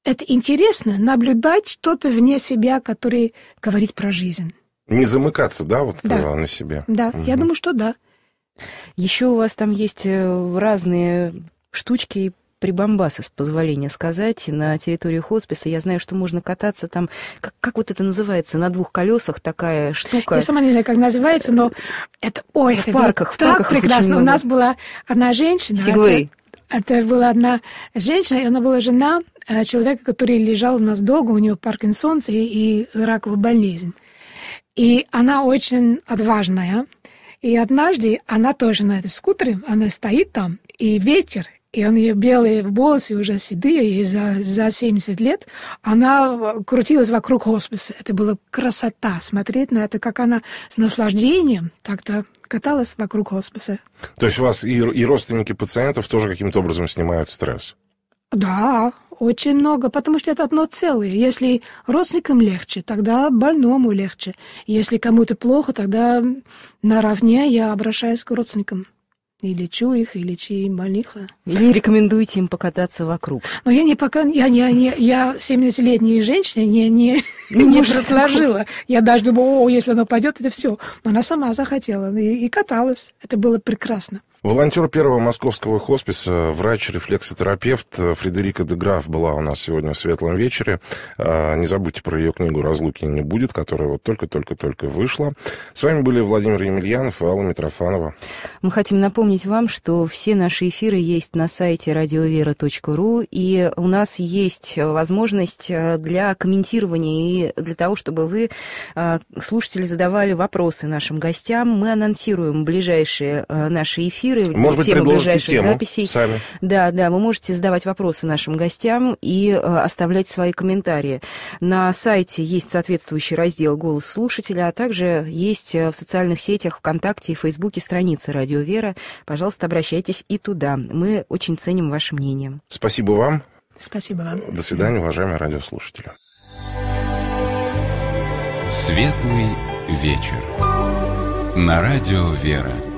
это интересно, наблюдать что-то вне себя, который говорит про жизнь. Не замыкаться, да, вот да. Э, на себе? Да, угу. я думаю, что да. Еще у вас там есть э, разные штучки и прибамбасы, с позволения сказать. На территории хосписа я знаю, что можно кататься там, как, как вот это называется, на двух колесах такая штука. Я сама не знаю, как называется, но это... Ой, в это парках, в так парках прекрасно. У нас была одна женщина. А Сегвей. Это, это была одна женщина, и она была жена э, человека, который лежал у нас долго, у него паркинсон и, и раковая болезнь. И она очень отважная. И однажды она тоже на этом скутере, она стоит там, и ветер, и у нее белые волосы уже седые, ей за, за 70 лет, она крутилась вокруг хосписа. Это была красота смотреть на это, как она с наслаждением так-то каталась вокруг хосписа. То есть у вас и, и родственники пациентов тоже каким-то образом снимают стресс? Да, очень много, потому что это одно целое. Если родственникам легче, тогда больному легче. Если кому-то плохо, тогда наравне я обращаюсь к родственникам и лечу их, и лечи им больниха. И рекомендуете им покататься вокруг? Но я не пока, я, я, не, я 70 летняя женщина, не, не, не, не предложила. Я даже думала, о, если она пойдет, это все. Но она сама захотела и, и каталась. Это было прекрасно. Волонтер первого московского хосписа, врач-рефлексотерапевт э, Фредерика Деграф была у нас сегодня в «Светлом вечере». А, не забудьте про ее книгу «Разлуки не будет», которая вот только-только-только вышла. С вами были Владимир Емельянов и Алла Митрофанова. Мы хотим напомнить вам, что все наши эфиры есть на сайте radiovera.ru, и у нас есть возможность э, для комментирования и для того, чтобы вы, э, слушатели, задавали вопросы нашим гостям. Мы анонсируем ближайшие наши эфиры эфиры, Может быть, ближайших тему записей. Сами. Да, да, вы можете задавать вопросы нашим гостям и э, оставлять свои комментарии. На сайте есть соответствующий раздел «Голос слушателя», а также есть э, в социальных сетях ВКонтакте и Фейсбуке страница «Радио Вера». Пожалуйста, обращайтесь и туда. Мы очень ценим ваше мнение. Спасибо вам. Спасибо вам. До свидания, уважаемые радиослушатели. Светлый вечер. На радио Вера.